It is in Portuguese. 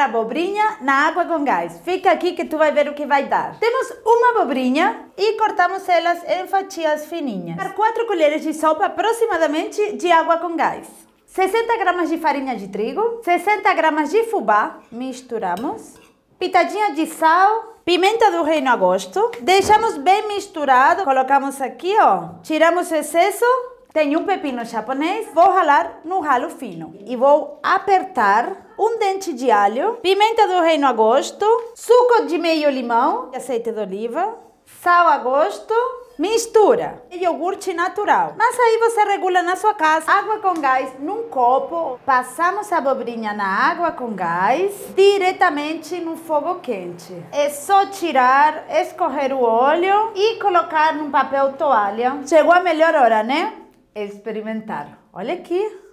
abobrinha na água com gás. Fica aqui que tu vai ver o que vai dar. Temos uma abobrinha e cortamos elas em fatias fininhas. Para 4 colheres de sopa aproximadamente de água com gás. 60 gramas de farinha de trigo, 60 gramas de fubá, misturamos, pitadinha de sal, pimenta do reino a gosto, deixamos bem misturado, colocamos aqui ó, tiramos o excesso tenho um pepino japonês, vou ralar no ralo fino e vou apertar um dente de alho, pimenta do reino a gosto, suco de meio limão, azeite de oliva, sal a gosto, mistura e iogurte natural. Mas aí você regula na sua casa. Água com gás num copo, passamos a abobrinha na água com gás, diretamente no fogo quente. É só tirar, escorrer o óleo e colocar num papel toalha. Chegou a melhor hora, né? experimentar. Olha aqui,